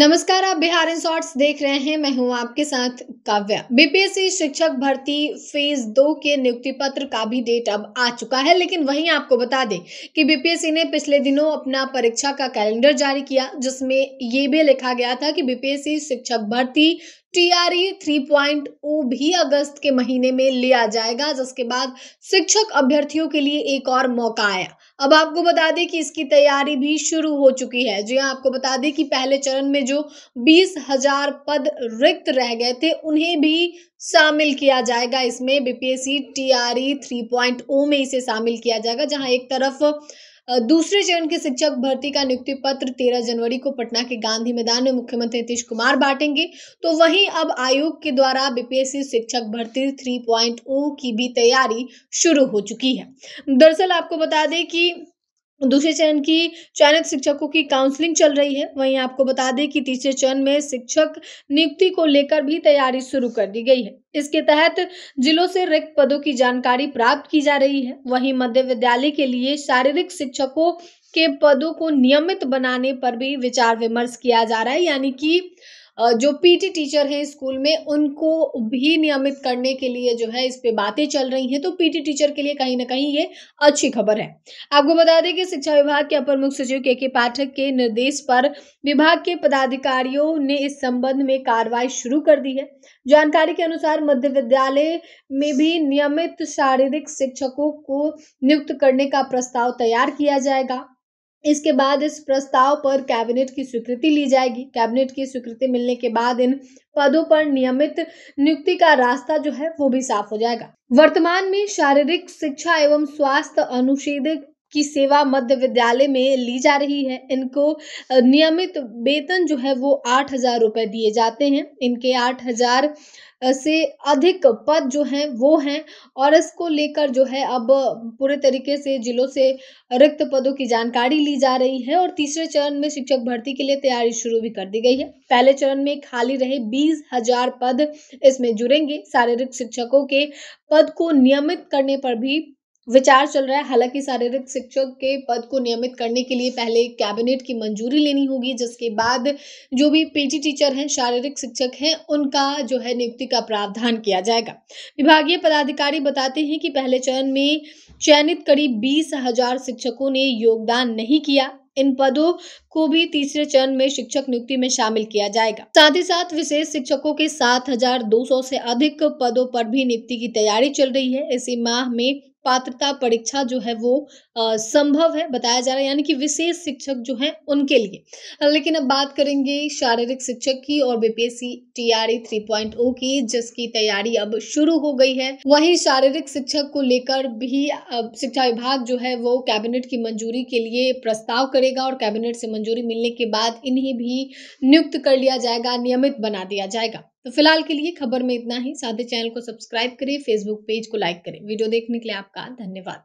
नमस्कार आप Bihar in shorts देख रहे हैं मैं हूं आपके साथ काव्या बीपीएससी e शिक्षक भर्ती फेज दो के नियुक्ति पत्र का भी डेट अब आ चुका है लेकिन वहीं आपको बता दें कि बीपीएससी e ने पिछले दिनों अपना परीक्षा का कैलेंडर जारी किया जिसमें ये भी लिखा गया था कि बीपीएससी e शिक्षक भर्ती टीआरई ओ भी अगस्त के महीने में लिया जाएगा जिसके बाद शिक्षक अभ्यर्थियों के लिए एक और मौका आया अब आपको बता दें कि इसकी तैयारी भी शुरू हो चुकी है जी हाँ, आपको बता दें कि पहले चरण में जो बीस हजार पद रिक्त रह गए थे उन्हें उन्हें भी शामिल किया जाएगा इसमें बीपीएससी टीआरई 3.0 में इसे शामिल किया जाएगा जहां एक तरफ दूसरे चरण के शिक्षक भर्ती का नियुक्ति पत्र 13 जनवरी को पटना के गांधी मैदान में मुख्यमंत्री नीतीश कुमार बांटेंगे तो वहीं अब आयोग के द्वारा बीपीएससी शिक्षक भर्ती 3.0 की भी तैयारी शुरू हो चुकी है दरअसल आपको बता दें कि दूसरे चरण की चयनित शिक्षकों की काउंसलिंग चल रही है वहीं आपको बता दें कि तीसरे चरण में शिक्षक नियुक्ति को लेकर भी तैयारी शुरू कर दी गई है इसके तहत जिलों से रिक्त पदों की जानकारी प्राप्त की जा रही है वहीं मध्य विद्यालय के लिए शारीरिक शिक्षकों के पदों को नियमित बनाने पर भी विचार विमर्श किया जा रहा है यानी कि जो पीटी टीचर हैं स्कूल में उनको भी नियमित करने के लिए जो है इस पर बातें चल रही हैं तो पीटी टीचर के लिए कहीं ना कहीं ये अच्छी खबर है आपको बता दें कि शिक्षा विभाग के अपर मुख्य सचिव के के पाठक के निर्देश पर विभाग के पदाधिकारियों ने इस संबंध में कार्रवाई शुरू कर दी है जानकारी के अनुसार मध्य विद्यालय में भी नियमित शारीरिक शिक्षकों को नियुक्त करने का प्रस्ताव तैयार किया जाएगा इसके बाद इस प्रस्ताव पर कैबिनेट की स्वीकृति ली जाएगी कैबिनेट की स्वीकृति मिलने के बाद इन पदों पर नियमित नियुक्ति का रास्ता जो है वो भी साफ हो जाएगा वर्तमान में शारीरिक शिक्षा एवं स्वास्थ्य अनुच्छेद की सेवा मध्य विद्यालय में ली जा रही है इनको नियमित वेतन जो है वो आठ हजार रुपये दिए जाते हैं इनके आठ हजार से अधिक पद जो हैं वो हैं और इसको लेकर जो है अब पूरे तरीके से जिलों से रिक्त पदों की जानकारी ली जा रही है और तीसरे चरण में शिक्षक भर्ती के लिए तैयारी शुरू भी कर दी गई है पहले चरण में खाली रहे बीस हजार पद इसमें जुड़ेंगे शारीरिक शिक्षकों के पद को नियमित करने पर भी विचार चल रहा है हालांकि शारीरिक शिक्षक के पद को नियमित करने के लिए पहले कैबिनेट की मंजूरी लेनी होगी जिसके बाद जो भी पीजी टीचर हैं शारीरिक शिक्षक हैं उनका जो है नियुक्ति का प्रावधान किया जाएगा विभागीय पदाधिकारी बताते हैं कि पहले चरण में चयनित करीब बीस हजार शिक्षकों ने योगदान नहीं किया इन पदों को भी तीसरे चरण में शिक्षक नियुक्ति में शामिल किया जाएगा साथ ही साथ विशेष शिक्षकों के 7,200 से अधिक पदों पर भी नियुक्ति की तैयारी चल रही है इसी माह में पात्रता परीक्षा जो है वो संभव है बताया जा रहा है यानी कि विशेष शिक्षक जो हैं उनके लिए लेकिन अब बात करेंगे शारीरिक शिक्षक की और बीपीएससी पॉइंट ओ की जिसकी तैयारी अब शुरू हो गई है वहीं शारीरिक शिक्षक को लेकर भी शिक्षा विभाग जो है वो कैबिनेट की मंजूरी के लिए प्रस्ताव करेगा और कैबिनेट से मंजूरी मिलने के बाद इन्हें भी नियुक्त कर लिया जाएगा नियमित बना दिया जाएगा तो फिलहाल के लिए खबर में इतना ही साथ ही चैनल को सब्सक्राइब करें फेसबुक पेज को लाइक करें वीडियो देखने के लिए आपका धन्यवाद